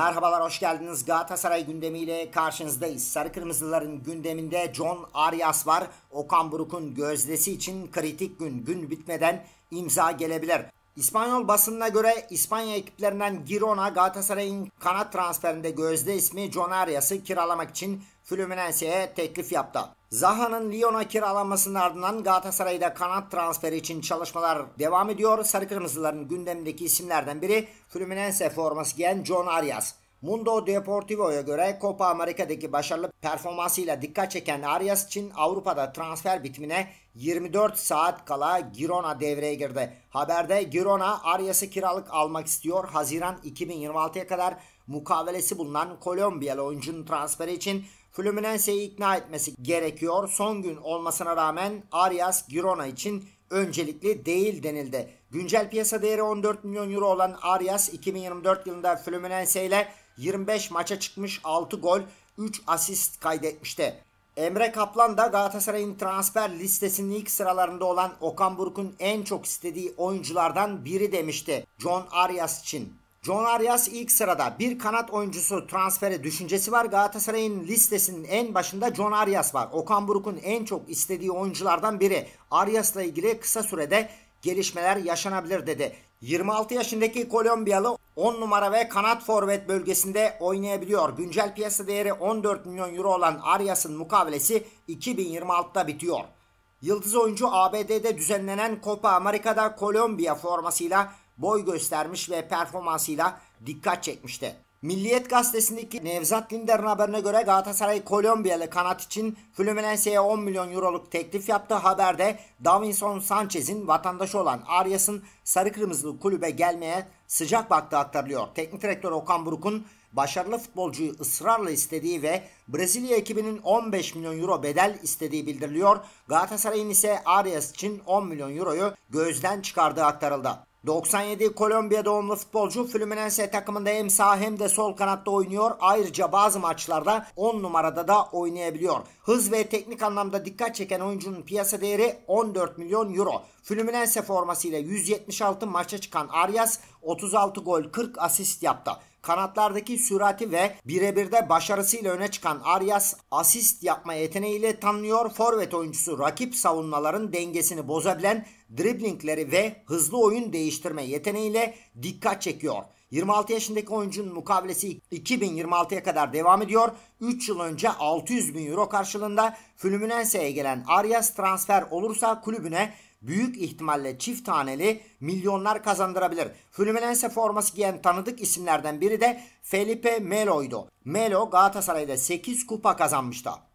Merhabalar, hoş geldiniz. Galatasaray gündemiyle karşınızdayız. Sarı Kırmızıların gündeminde John Arias var. Okan Buruk'un gözdesi için kritik gün. Gün bitmeden imza gelebilir. İspanyol basınına göre İspanya ekiplerinden Girona Galatasaray'ın kanat transferinde gözde ismi John Arias'ı kiralamak için Fluminense'ye teklif yaptı. Zaha'nın Lyon'a kiralanmasının ardından Galatasaray'da kanat transferi için çalışmalar devam ediyor. Sarı Kırmızıların gündemindeki isimlerden biri Fluminense forması giyen John Arias. Mundo Deportivo'ya göre Copa Amerika'daki başarılı performansıyla dikkat çeken Arias için Avrupa'da transfer bitimine 24 saat kala Girona devreye girdi. Haberde Girona Arias'ı kiralık almak istiyor. Haziran 2026'ya kadar mukavelesi bulunan Kolombiyalı oyuncunun transferi için Fluminense'yi ikna etmesi gerekiyor. Son gün olmasına rağmen Arias Girona için öncelikli değil denildi. Güncel piyasa değeri 14 milyon euro olan Arias 2024 yılında Fluminense ile 25 maça çıkmış 6 gol 3 asist kaydetmişti. Emre Kaplan da Galatasaray'ın transfer listesinin ilk sıralarında olan Okan Buruk'un en çok istediği oyunculardan biri demişti John Arias için. John Arias ilk sırada bir kanat oyuncusu transferi düşüncesi var. Galatasaray'ın listesinin en başında John Arias var. Okan Buruk'un en çok istediği oyunculardan biri. Arias'la ilgili kısa sürede gelişmeler yaşanabilir dedi. 26 yaşındaki Kolombiyalı 10 numara ve kanat forvet bölgesinde oynayabiliyor. Güncel piyasa değeri 14 milyon euro olan Arias'ın mukavelesi 2026'da bitiyor. Yıldız oyuncu ABD'de düzenlenen Copa Amerika'da Kolombiya formasıyla boy göstermiş ve performansıyla dikkat çekmişti. Milliyet gazetesindeki Nevzat Günder'in haberine göre Galatasaray Kolombiyalı kanat için Fluminense'ye 10 milyon euroluk teklif yaptı. haberde Davinson Sanchez'in vatandaşı olan Arias'ın sarı kırmızılı kulübe gelmeye sıcak baktığı aktarılıyor. Teknik direktör Okan Buruk'un başarılı futbolcuyu ısrarla istediği ve Brezilya ekibinin 15 milyon euro bedel istediği bildiriliyor. Galatasaray'ın ise Arias için 10 milyon euroyu gözden çıkardığı aktarıldı. 97 Kolombiya doğumlu futbolcu Fluminense takımında hem sağ hem de sol kanatta oynuyor. Ayrıca bazı maçlarda 10 numarada da oynayabiliyor. Hız ve teknik anlamda dikkat çeken oyuncunun piyasa değeri 14 milyon euro. Fluminense formasıyla 176 maça çıkan Arias 36 gol 40 asist yaptı. Kanatlardaki sürati ve birebirde başarısıyla öne çıkan Arias asist yapma yeteneğiyle tanınıyor. Forvet oyuncusu rakip savunmaların dengesini bozabilen driblingleri ve hızlı oyun değiştirme yeteneğiyle dikkat çekiyor. 26 yaşındaki oyuncunun mukavelesi 2026'ya kadar devam ediyor. 3 yıl önce 600 bin euro karşılığında Fluminense'ye gelen Arias transfer olursa kulübüne büyük ihtimalle çift taneli milyonlar kazandırabilir. Fluminense forması giyen tanıdık isimlerden biri de Felipe Melo'ydu. Melo Galatasaray'da 8 kupa kazanmıştı.